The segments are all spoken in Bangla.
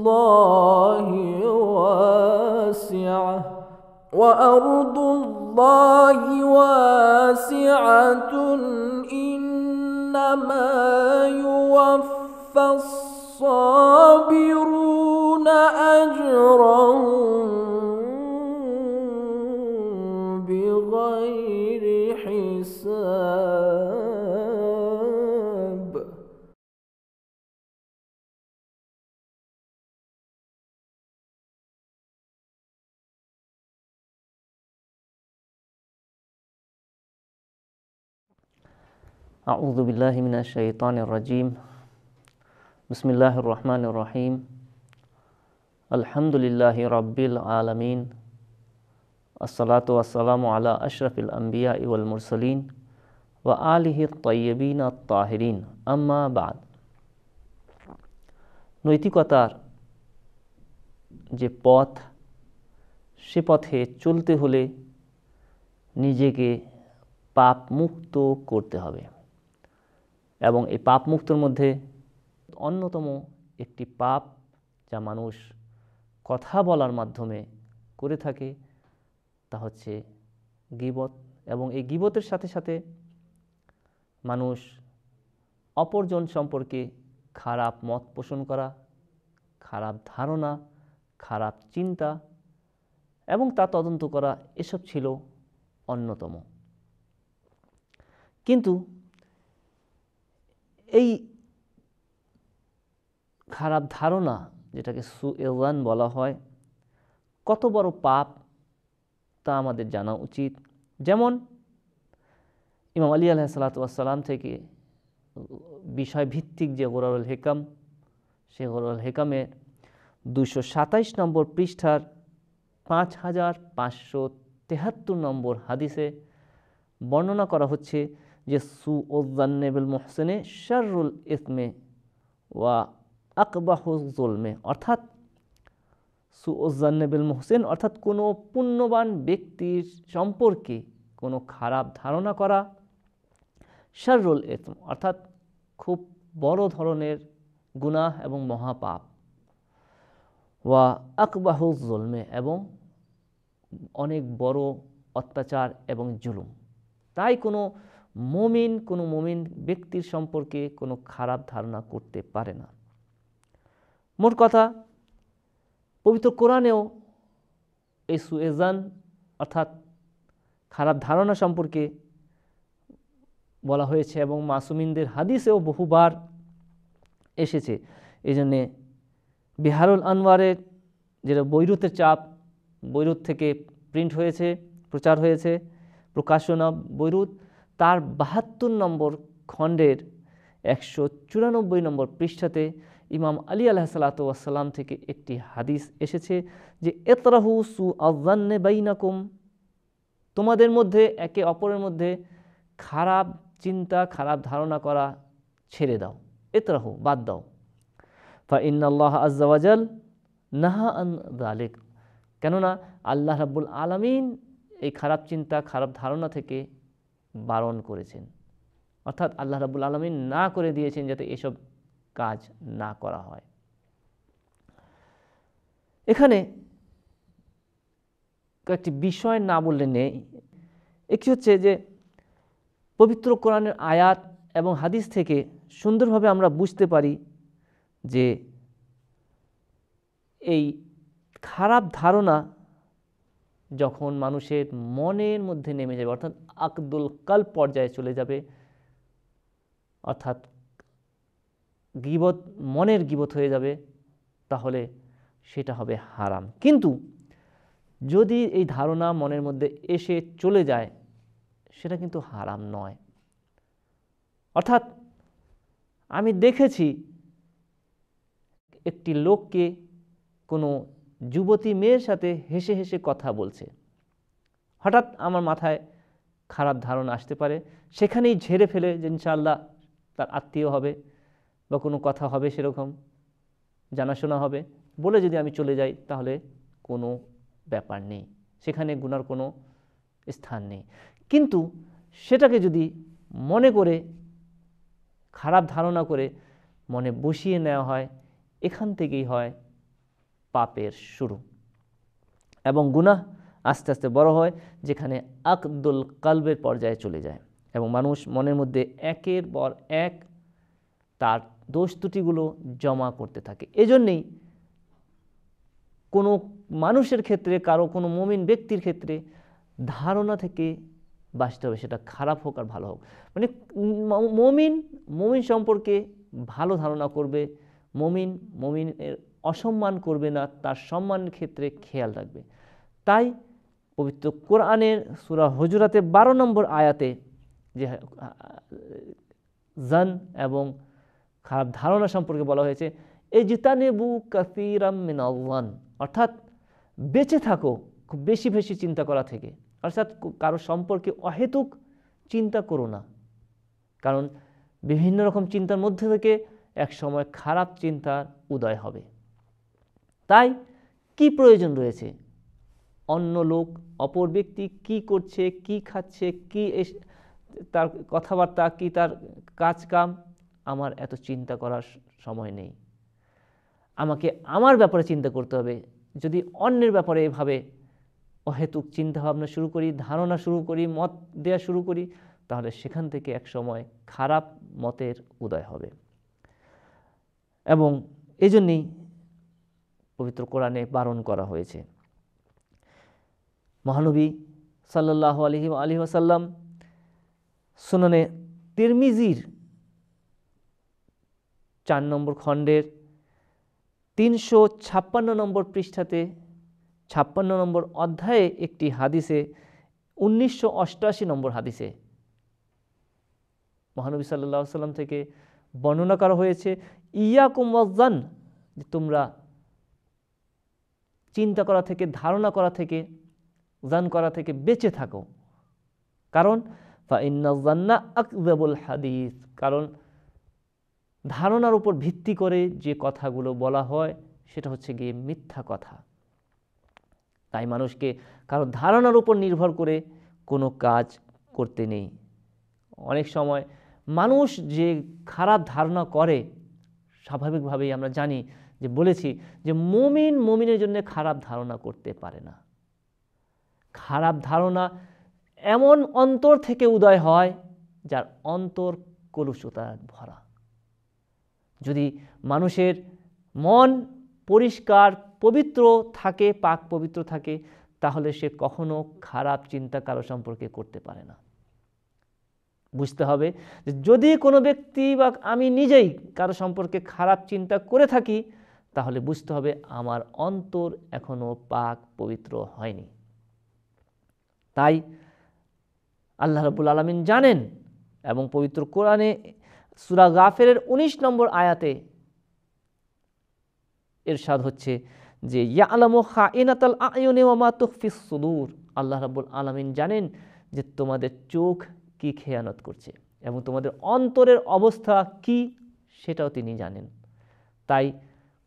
الله واسعة وأرض الله واسعة إنما يوفى الصابرون أجرهم أعوذ بالله من الشيطان الرجيم بسم الله الرحمن الرحيم الحمد لله رب العالمين الصلاة والسلام على أشرف الأنبياء والمرسلين وآله الطيبين الطاهرين أما بعد নৈতিকতার যে পথ সে পথে চলতে হলে নিজেকে পাপ মুক্ত করতে হবে এবং এই পাপ মুক্তর মধ্যে অন্যতম একটি পাপ যা মানুষ কথা বলার মাধ্যমে করে থাকে তা হচ্ছে গিবত এবং এই গিবতের সাথে সাথে মানুষ অপরজন সম্পর্কে খারাপ মত পোষণ করা খারাপ ধারণা খারাপ চিন্তা এবং তা তদন্ত করা এসব ছিল অন্যতম কিন্তু এই খারাপ ধারণা যেটাকে সু এজান বলা হয় কত বড় পাপ তা আমাদের জানা উচিত যেমন ইমাম আলী আলাহ সালাতাম থেকে বিষয়ভিত্তিক যে গোরারুল হেকাম সে গোরারুল হেকামের দুশো সাতাইশ নম্বর পৃষ্ঠার পাঁচ হাজার পাঁচশো তেহাত্তর নম্বর হাদিসে বর্ণনা করা হচ্ছে যে ও জান্নেবুল মোহসেনে শারুল ইসমে ওয়া আকবাহুজলমে অর্থাৎ সু জান্নেবুল মোহসেন অর্থাৎ কোনো পুণ্যবান ব্যক্তির সম্পর্কে কোনো খারাপ ধারণা করা শারুল ইসম অর্থাৎ খুব বড় ধরনের গুনাহ এবং মহাপাপ ওয়া আকবাহুজলমে এবং অনেক বড় অত্যাচার এবং জুলুম তাই কোনো মমিন কোনো মমিন ব্যক্তির সম্পর্কে কোনো খারাপ ধারণা করতে পারে না মোট কথা পবিত্র কোরআনেও এই সুয়েজান অর্থাৎ খারাপ ধারণা সম্পর্কে বলা হয়েছে এবং মাসুমিনদের হাদিসেও বহুবার এসেছে এই জন্যে বিহারুল আনোয়ারের যেটা বৈরুতের চাপ বৈরুত থেকে প্রিন্ট হয়েছে প্রচার হয়েছে প্রকাশনা বৈরুত তার বাহাত্তর নম্বর খণ্ডের একশো চুরানব্বই নম্বর পৃষ্ঠাতে ইমাম আলী আলাহ সালাতাম থেকে একটি হাদিস এসেছে যে এতরাহু সু আজান্নে বাইনাকুম তোমাদের মধ্যে একে অপরের মধ্যে খারাপ চিন্তা খারাপ ধারণা করা ছেড়ে দাও এতরাহু বাদ দাও ফা ইন্নাল্লাহ আজাল নাহা আন দালেক কেননা আল্লাহ রাবুল আলামিন এই খারাপ চিন্তা খারাপ ধারণা থেকে বারণ করেছেন অর্থাৎ আল্লাহ রাবুল আলমিন না করে দিয়েছেন যাতে এসব কাজ না করা হয় এখানে কয়েকটি বিষয় না বললে নেই একটি হচ্ছে যে পবিত্র কোরআনের আয়াত এবং হাদিস থেকে সুন্দরভাবে আমরা বুঝতে পারি যে এই খারাপ ধারণা যখন মানুষের মনের মধ্যে নেমে যাবে অর্থাৎ আকদুল কাল পর্যায়ে চলে যাবে অর্থাৎ গিবত মনের গিবত হয়ে যাবে তাহলে সেটা হবে হারাম কিন্তু যদি এই ধারণা মনের মধ্যে এসে চলে যায় সেটা কিন্তু হারাম নয় অর্থাৎ আমি দেখেছি একটি লোককে কোনো যুবতী মেয়ের সাথে হেসে হেসে কথা বলছে হঠাৎ আমার মাথায় খারাপ ধারণা আসতে পারে সেখানেই ঝেড়ে ফেলে যে ইনশাল্লাহ তার আত্মীয় হবে বা কোনো কথা হবে সেরকম জানাশোনা হবে বলে যদি আমি চলে যাই তাহলে কোনো ব্যাপার নেই সেখানে গুনার কোনো স্থান নেই কিন্তু সেটাকে যদি মনে করে খারাপ ধারণা করে মনে বসিয়ে নেওয়া হয় এখান থেকেই হয় পাপের শুরু এবং গুনাহ আস্তে আস্তে বড় হয় যেখানে আকদুল কালবের পর্যায়ে চলে যায় এবং মানুষ মনের মধ্যে একের পর এক তার দোষ ত্রুটিগুলো জমা করতে থাকে এজন্যেই কোনো মানুষের ক্ষেত্রে কারো কোনো মমিন ব্যক্তির ক্ষেত্রে ধারণা থেকে বাঁচতে হবে সেটা খারাপ হোক আর ভালো হোক মানে মমিন মমিন সম্পর্কে ভালো ধারণা করবে মমিন মমিনের অসম্মান করবে না তার সম্মানের ক্ষেত্রে খেয়াল রাখবে তাই পবিত্র কোরআনের সুরা হজুরাতে বারো নম্বর আয়াতে যে জান এবং খারাপ ধারণা সম্পর্কে বলা হয়েছে এই জিতানেবু কাসিরাম মিনাল্লান অর্থাৎ বেঁচে থাকো খুব বেশি বেশি চিন্তা করা থেকে অর্থাৎ কারো সম্পর্কে অহেতুক চিন্তা করো না কারণ বিভিন্ন রকম চিন্তার মধ্যে থেকে এক সময় খারাপ চিন্তার উদয় হবে তাই কি প্রয়োজন রয়েছে অন্য লোক অপর ব্যক্তি কি করছে কি খাচ্ছে কি তার কথাবার্তা কি তার কাজকাম আমার এত চিন্তা করার সময় নেই আমাকে আমার ব্যাপারে চিন্তা করতে হবে যদি অন্যের ব্যাপারে এভাবে অহেতুক চিন্তাভাবনা শুরু করি ধারণা শুরু করি মত দেয়া শুরু করি তাহলে সেখান থেকে এক সময় খারাপ মতের উদয় হবে এবং এজন্যই পবিত্র কোরআনে বারণ করা হয়েছে মহানবী সাল্লাহ আলহি আলি আসাল্লাম সুনানে তিরমিজির চার নম্বর খণ্ডের তিনশো ছাপ্পান্ন নম্বর পৃষ্ঠাতে ছাপ্পান্ন নম্বর অধ্যায়ে একটি হাদিসে উনিশশো অষ্টআশি নম্বর হাদিসে মহানবী সাল্লাহ সাল্লাম থেকে বর্ণনা করা হয়েছে ইয়া কুমাজান যে তোমরা চিন্তা করা থেকে ধারণা করা থেকে জান করা থেকে বেঁচে থাকো কারণ ফাইন্নাজান্না আকজাবুল হাদিস কারণ ধারণার উপর ভিত্তি করে যে কথাগুলো বলা হয় সেটা হচ্ছে গিয়ে মিথ্যা কথা তাই মানুষকে কারো ধারণার উপর নির্ভর করে কোনো কাজ করতে নেই অনেক সময় মানুষ যে খারাপ ধারণা করে স্বাভাবিকভাবেই আমরা জানি যে বলেছি যে মমিন মমিনের জন্য খারাপ ধারণা করতে পারে না খারাপ ধারণা এমন অন্তর থেকে উদয় হয় যার অন্তর কলুষতা ভরা যদি মানুষের মন পরিষ্কার পবিত্র থাকে পাক পবিত্র থাকে তাহলে সে কখনো খারাপ চিন্তা কারো সম্পর্কে করতে পারে না বুঝতে হবে যে যদি কোনো ব্যক্তি বা আমি নিজেই কারো সম্পর্কে খারাপ চিন্তা করে থাকি তাহলে বুঝতে হবে আমার অন্তর এখনও পাক পবিত্র হয়নি তাই আল্লাহ রবুল আলমিন জানেন এবং পবিত্র কোরআনে সুরা গাফেরের ১৯ নম্বর আয়াতে এরশাদ হচ্ছে যে ইয়া আলম খা ইনাতাল আয়নে ওমা তুকফিস সুদূর আল্লাহ রাবুল আলমিন জানেন যে তোমাদের চোখ কি খেয়ানত করছে এবং তোমাদের অন্তরের অবস্থা কি সেটাও তিনি জানেন তাই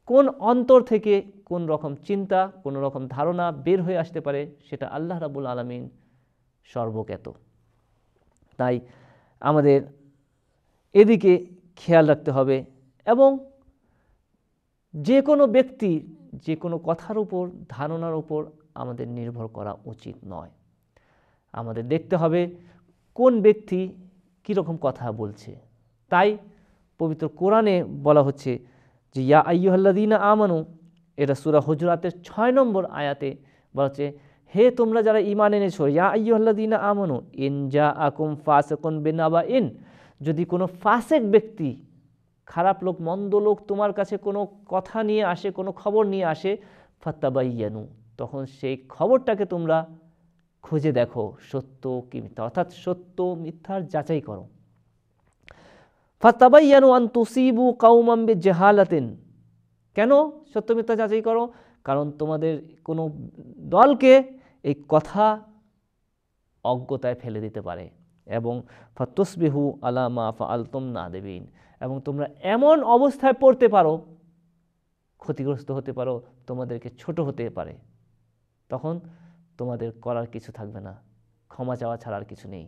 কোন অন্তর থেকে কোন রকম চিন্তা কোন রকম ধারণা বের হয়ে আসতে পারে সেটা আল্লাহ রাবুল আলমিন সর্বজ্ঞাত তাই আমাদের এদিকে খেয়াল রাখতে হবে এবং যে কোনো ব্যক্তির যে কোনো কথার উপর ধারণার উপর আমাদের নির্ভর করা উচিত নয় আমাদের দেখতে হবে কোন ব্যক্তি কীরকম কথা বলছে তাই পবিত্র কোরআনে বলা হচ্ছে যে ইয়া আইহল্লাদিনা আমানু এটা সুরা হজরাতের ছয় নম্বর আয়াতে বলা হচ্ছে হে তোমরা যারা ইমান এনেছো ইয়া আইহল্লাদিনা আমানু ইন যা আকুম ফাসেকুন বেনাবা ইন যদি কোনো ফাসেক ব্যক্তি খারাপ লোক মন্দ লোক তোমার কাছে কোনো কথা নিয়ে আসে কোনো খবর নিয়ে আসে ফাত্তাবাইয়ানু তখন সেই খবরটাকে তোমরা খুঁজে দেখো সত্য কি মিথ্যা অর্থাৎ সত্য মিথ্যার যাচাই করো ফাতাবাইয়ানু আন তুসিবু কাউমাম্বে জেহালাতেন কেন সত্যমিথ্যা যাচাই করো কারণ তোমাদের কোনো দলকে এই কথা অজ্ঞতায় ফেলে দিতে পারে এবং ফতসবিহু আলামা ফা আলতম না দেবিন এবং তোমরা এমন অবস্থায় পড়তে পারো ক্ষতিগ্রস্ত হতে পারো তোমাদেরকে ছোট হতে পারে তখন তোমাদের করার কিছু থাকবে না ক্ষমা চাওয়া ছাড়া আর কিছু নেই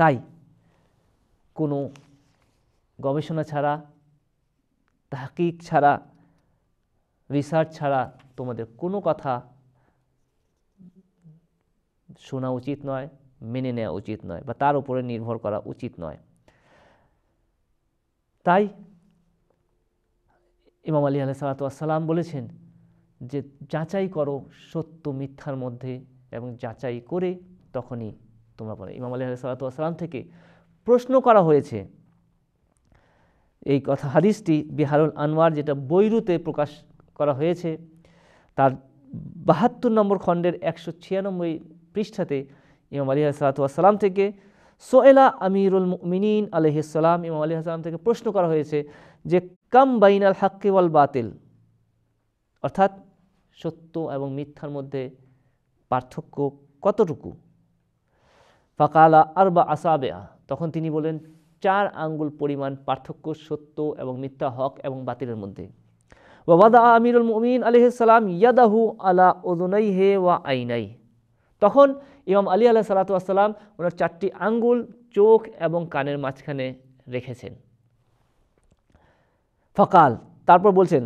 তাই কোনো গবেষণা ছাড়া তাহকিক ছাড়া রিসার্চ ছাড়া তোমাদের কোনো কথা শোনা উচিত নয় মেনে নেওয়া উচিত নয় বা তার উপরে নির্ভর করা উচিত নয় তাই ইমাম আলী আলাহ সালাতাম বলেছেন যে যাচাই করো সত্য মিথ্যার মধ্যে এবং যাচাই করে তখনই তোমরা পড়ো ইমাম আলী সালাতাম থেকে প্রশ্ন করা হয়েছে এই কথা হাদিসটি বিহারুল আনোয়ার যেটা বৈরুতে প্রকাশ করা হয়েছে তার বাহাত্তর নম্বর খণ্ডের একশো ছিয়ানব্বই পৃষ্ঠাতে ইমাম আলী সালাতাম থেকে সোয়েলা আমিরুল মিনীন আলহিসাম ইমাম আলী সালাম থেকে প্রশ্ন করা হয়েছে যে কাম বাইন আল হাক্কি ওয়াল বাতিল অর্থাৎ সত্য এবং মিথ্যার মধ্যে পার্থক্য কতটুকু ফাকালা আরবা আসাবে তখন তিনি বলেন চার আঙ্গুল পরিমাণ পার্থক্য সত্য এবং মিথ্যা হক এবং বাতিলের মধ্যে ওয়াদা আমিরুল মুমিন সালাম ইয়াদাহু আলা ওদুনাই হে ওয়া আইনাই তখন ইমাম আলী আল্লাহ সালাত আসসালাম ওনার চারটি আঙ্গুল চোখ এবং কানের মাঝখানে রেখেছেন ফকাল তারপর বলছেন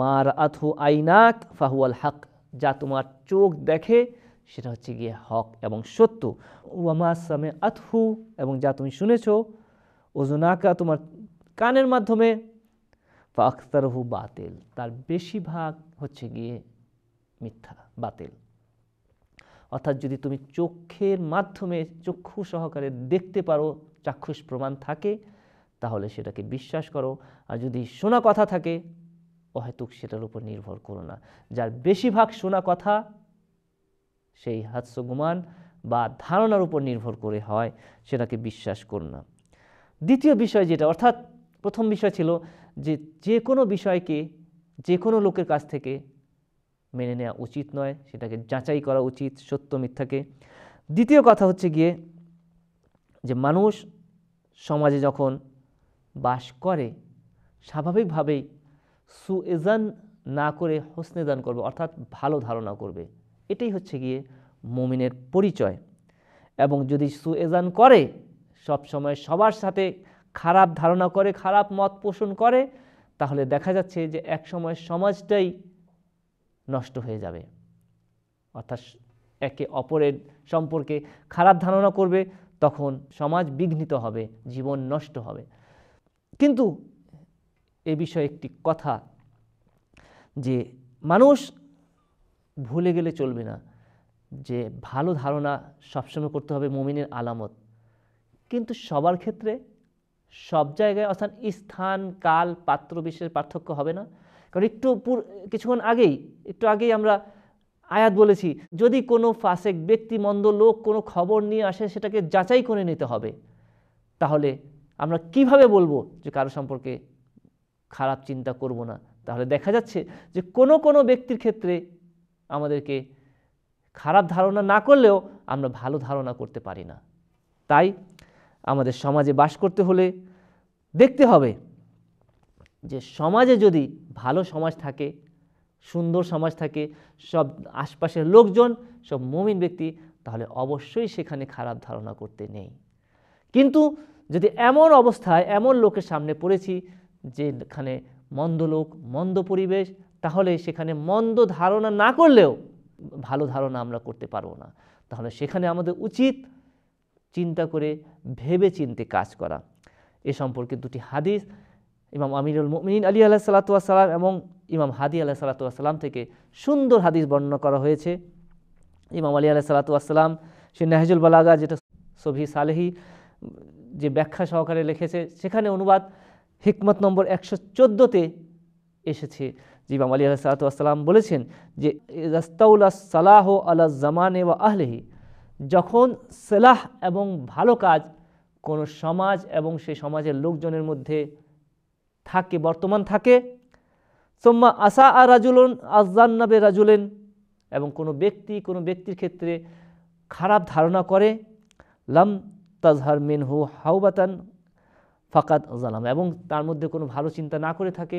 মার আথু আইনাক ফাহুয়াল হক যা তোমার চোখ দেখে সেটা হচ্ছে গিয়ে হক এবং সত্য ওয়ামা আসামে আতহু এবং যা তুমি শুনেছ ওজনাকা তোমার কানের মাধ্যমে বা আখতারহু বাতিল তার বেশিরভাগ হচ্ছে গিয়ে মিথ্যা বাতিল অর্থাৎ যদি তুমি চোখের মাধ্যমে চক্ষু সহকারে দেখতে পারো চাক্ষুষ প্রমাণ থাকে তাহলে সেটাকে বিশ্বাস করো আর যদি শোনা কথা থাকে অহেতুক সেটার উপর নির্ভর করো না যার বেশিরভাগ শোনা কথা সেই হাদস গুমান বা ধারণার উপর নির্ভর করে হয় সেটাকে বিশ্বাস করুন না দ্বিতীয় বিষয় যেটা অর্থাৎ প্রথম বিষয় ছিল যে যে কোনো বিষয়কে যে কোনো লোকের কাছ থেকে মেনে নেওয়া উচিত নয় সেটাকে যাচাই করা উচিত সত্য মিথ্যাকে দ্বিতীয় কথা হচ্ছে গিয়ে যে মানুষ সমাজে যখন বাস করে স্বাভাবিকভাবেই সুএজান না করে হোসনেদান করবে অর্থাৎ ভালো ধারণা করবে এটাই হচ্ছে গিয়ে মোমিনের পরিচয় এবং যদি সুয়েজান করে সব সময় সবার সাথে খারাপ ধারণা করে খারাপ মত পোষণ করে তাহলে দেখা যাচ্ছে যে এক সময় সমাজটাই নষ্ট হয়ে যাবে অর্থাৎ একে অপরের সম্পর্কে খারাপ ধারণা করবে তখন সমাজ বিঘ্নিত হবে জীবন নষ্ট হবে কিন্তু এ বিষয়ে একটি কথা যে মানুষ ভুলে গেলে চলবে না যে ভালো ধারণা সবসময় করতে হবে মমিনের আলামত কিন্তু সবার ক্ষেত্রে সব জায়গায় অর্থাৎ স্থান কাল পাত্র বিশেষ পার্থক্য হবে না কারণ একটু পুর কিছুক্ষণ আগেই একটু আগেই আমরা আয়াত বলেছি যদি কোনো ফাসেক ব্যক্তি মন্দ লোক কোনো খবর নিয়ে আসে সেটাকে যাচাই করে নিতে হবে তাহলে আমরা কিভাবে বলবো যে কারো সম্পর্কে খারাপ চিন্তা করব না তাহলে দেখা যাচ্ছে যে কোনো কোনো ব্যক্তির ক্ষেত্রে আমাদেরকে খারাপ ধারণা না করলেও আমরা ভালো ধারণা করতে পারি না তাই আমাদের সমাজে বাস করতে হলে দেখতে হবে যে সমাজে যদি ভালো সমাজ থাকে সুন্দর সমাজ থাকে সব আশপাশের লোকজন সব মমিন ব্যক্তি তাহলে অবশ্যই সেখানে খারাপ ধারণা করতে নেই কিন্তু যদি এমন অবস্থায় এমন লোকের সামনে পড়েছি যেখানে মন্দ লোক মন্দ পরিবেশ তাহলে সেখানে মন্দ ধারণা না করলেও ভালো ধারণা আমরা করতে পারবো না তাহলে সেখানে আমাদের উচিত চিন্তা করে ভেবে চিনতে কাজ করা এ সম্পর্কে দুটি হাদিস ইমাম আমিরুল মিন আলী আল্লাহ সালাতাম এবং ইমাম হাদি আল্লাহ সালাতাম থেকে সুন্দর হাদিস বর্ণনা করা হয়েছে ইমাম আলী আল্লাহ সালাতাম সে নাহেজুল বালাগা যেটা সভি সালেহি যে ব্যাখ্যা সহকারে লিখেছে সেখানে অনুবাদ হিকমত নম্বর একশো চোদ্দোতে এসেছে যে ইমাম আলী আলাহাতাম বলেছেন যে রাস্তাউল্লা সালাহ আল্লাহ জামানে বা আহলেহি যখন সেলাহ এবং ভালো কাজ কোনো সমাজ এবং সেই সমাজের লোকজনের মধ্যে থাকে বর্তমান থাকে সোম্মা আসা আ রাজুলন আজান্নাবে রাজুলেন এবং কোনো ব্যক্তি কোনো ব্যক্তির ক্ষেত্রে খারাপ ধারণা করে লাম তাজহার মিনহু হাউবাতান ফাকাত জালাম এবং তার মধ্যে কোনো ভালো চিন্তা না করে থাকে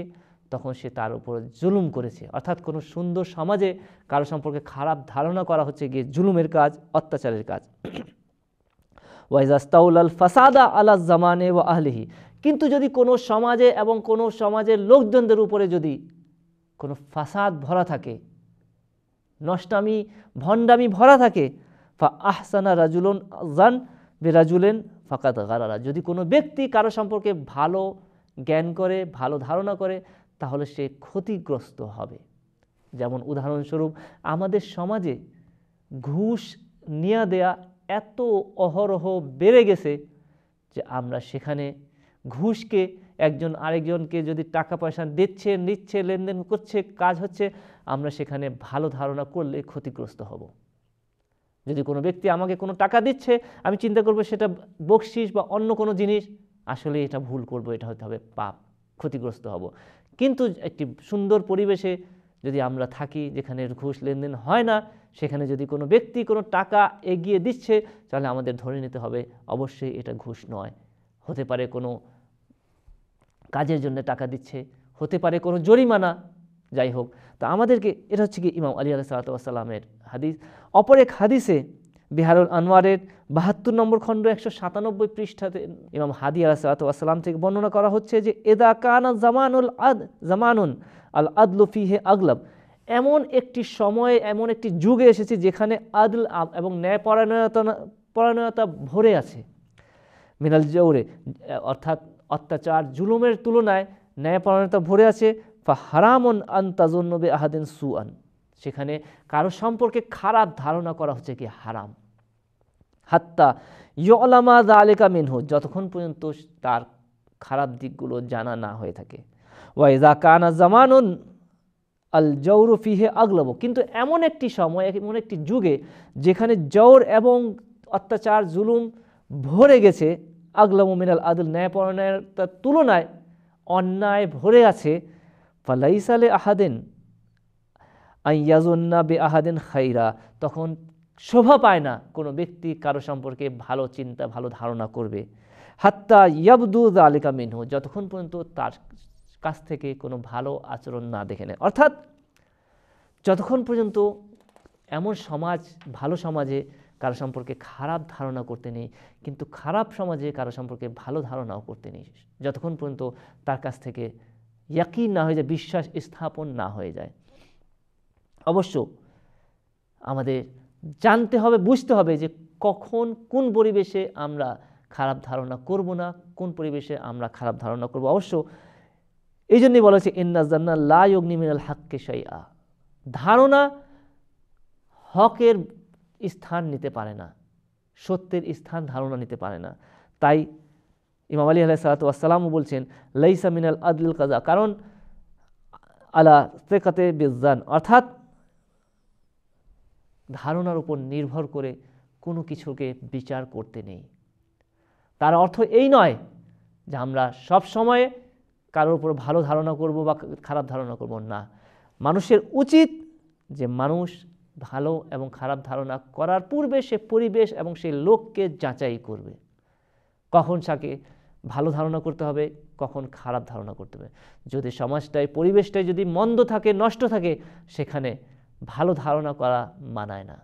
তখন সে তার উপর জুলুম করেছে অর্থাৎ কোনো সুন্দর সমাজে কারো সম্পর্কে খারাপ ধারণা করা হচ্ছে গিয়ে জুলুমের কাজ অত্যাচারের কাজ ওয়াইজাস্তাউল ফাসাদা আলা জামানে ও আহলিহি কিন্তু যদি কোনো সমাজে এবং কোনো সমাজের লোকজনদের উপরে যদি কোনো ফাসাদ ভরা থাকে নষ্টামি ভণ্ডামি ভরা থাকে ফা আহসানা রাজুলন জান বেরাজুলেন ফাকাত গারারা যদি কোনো ব্যক্তি কারো সম্পর্কে ভালো জ্ঞান করে ভালো ধারণা করে তাহলে সে ক্ষতিগ্রস্ত হবে যেমন উদাহরণস্বরূপ আমাদের সমাজে ঘুষ নেয়া দেয়া এত অহরহ বেড়ে গেছে যে আমরা সেখানে ঘুষকে একজন আরেকজনকে যদি টাকা পয়সা দিচ্ছে নিচ্ছে লেনদেন করছে কাজ হচ্ছে আমরা সেখানে ভালো ধারণা করলে ক্ষতিগ্রস্ত হব যদি কোনো ব্যক্তি আমাকে কোনো টাকা দিচ্ছে আমি চিন্তা করব সেটা বকশিস বা অন্য কোনো জিনিস আসলে এটা ভুল করব এটা হতে হবে পাপ ক্ষতিগ্রস্ত হব কিন্তু একটি সুন্দর পরিবেশে যদি আমরা থাকি যেখানে ঘুষ লেনদেন হয় না সেখানে যদি কোনো ব্যক্তি কোনো টাকা এগিয়ে দিচ্ছে তাহলে আমাদের ধরে নিতে হবে অবশ্যই এটা ঘুষ নয় হতে পারে কোনো কাজের জন্য টাকা দিচ্ছে হতে পারে কোনো জরিমানা যাই হোক তা আমাদেরকে এটা হচ্ছে কি ইমাম আলী আলাহ সালাতামের হাদিস অপর এক হাদিসে বিহারুল আনোয়ারের বাহাত্তর নম্বর খণ্ড একশো সাতানব্বই পৃষ্ঠাতে ইমাম হাদি আলাহাতাম থেকে বর্ণনা করা হচ্ছে যে এদা কানা জামানুল আদ জামানুন আল আদলুফি হে আগলাব এমন একটি সময়ে এমন একটি যুগে এসেছে যেখানে আদল এবং ন্যায় পরায়ণতা পরায়ণতা ভরে আছে মিনাল জৌরে অর্থাৎ অত্যাচার জুলুমের তুলনায় ন্যায়পরায়ণতা ভরে আছে ফা হারামন তাজন্নবে আহাদিন সুয়ান সেখানে কারো সম্পর্কে খারাপ ধারণা করা হচ্ছে কি হারাম হাত্তা ইয়লামা দা আলিকা মিনহু যতক্ষণ পর্যন্ত তার খারাপ দিকগুলো জানা না হয়ে থাকে ওয়াইজা কানা জামানুন আল জৌরু ফিহে আগলব কিন্তু এমন একটি সময় এমন একটি যুগে যেখানে জৌর এবং অত্যাচার জুলুম ভরে গেছে আগলম মিনাল আদুল তার তুলনায় অন্যায় ভরে আছে ফালাইসালে আহাদেন আইয়াজন্না বে আহাদিন খাইরা তখন শোভা পায় না কোনো ব্যক্তি কারো সম্পর্কে ভালো চিন্তা ভালো ধারণা করবে হাত্তা ইয়াবদু আলিকা মিনহু যতক্ষণ পর্যন্ত তার কাছ থেকে কোনো ভালো আচরণ না দেখে নেয় অর্থাৎ যতক্ষণ পর্যন্ত এমন সমাজ ভালো সমাজে কারো সম্পর্কে খারাপ ধারণা করতে নেই কিন্তু খারাপ সমাজে কারো সম্পর্কে ভালো ধারণাও করতে নেই যতক্ষণ পর্যন্ত তার কাছ থেকে ইয়াকিন না হয়ে যায় বিশ্বাস স্থাপন না হয়ে যায় অবশ্য আমাদের জানতে হবে বুঝতে হবে যে কখন কোন পরিবেশে আমরা খারাপ ধারণা করব না কোন পরিবেশে আমরা খারাপ ধারণা করব অবশ্য এই জন্যই বলা হয়েছে ইন্নাজান্না লা মিনাল হাক্কে সাইয়া ধারণা হকের স্থান নিতে পারে না সত্যের স্থান ধারণা নিতে পারে না তাই ইমাম আলী আলাহ সালাতু আসসালামও বলছেন লাইসা মিনাল আদল কাজা কারণ আলা তেকাতে বেজান অর্থাৎ ধারণার উপর নির্ভর করে কোনো কিছুকে বিচার করতে নেই তার অর্থ এই নয় যে আমরা সব সময় কারোর উপর ভালো ধারণা করব বা খারাপ ধারণা করব না মানুষের উচিত যে মানুষ ভালো এবং খারাপ ধারণা করার পূর্বে সে পরিবেশ এবং সে লোককে যাচাই করবে কখন তাকে ভালো ধারণা করতে হবে কখন খারাপ ধারণা করতে হবে যদি সমাজটায় পরিবেশটায় যদি মন্দ থাকে নষ্ট থাকে সেখানে ভালো ধারণা করা মানায় না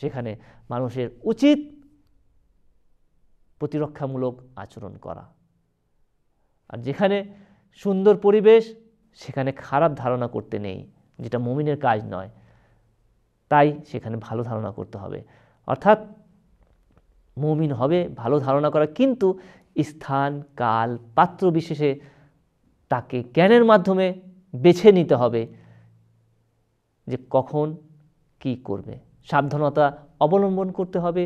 সেখানে মানুষের উচিত প্রতিরক্ষামূলক আচরণ করা আর যেখানে সুন্দর পরিবেশ সেখানে খারাপ ধারণা করতে নেই যেটা মমিনের কাজ নয় তাই সেখানে ভালো ধারণা করতে হবে অর্থাৎ মমিন হবে ভালো ধারণা করা কিন্তু স্থান কাল পাত্র বিশেষে তাকে জ্ঞানের মাধ্যমে বেছে নিতে হবে যে কখন কি করবে সাবধানতা অবলম্বন করতে হবে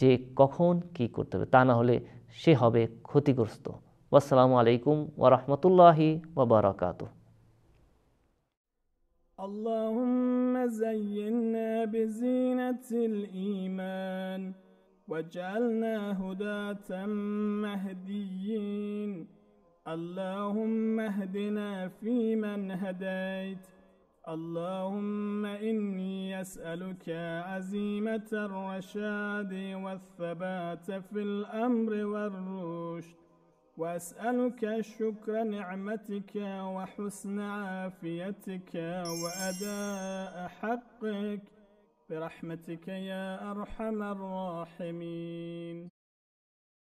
যে কখন কি করতে হবে তা না হলে সে হবে ক্ষতিগ্রস্ত আসসালামু আলাইকুম ওরহমতুল্লাহি ওবরাকাতু اللهم زينا بزينة الإيمان واجعلنا هداة مهديين اللهم اهدنا فيمن هديت اللهم إني أسألك عزيمة الرشاد والثبات في الأمر والرشد وأسألك شكر نعمتك وحسن عافيتك وأداء حقك برحمتك يا أرحم الراحمين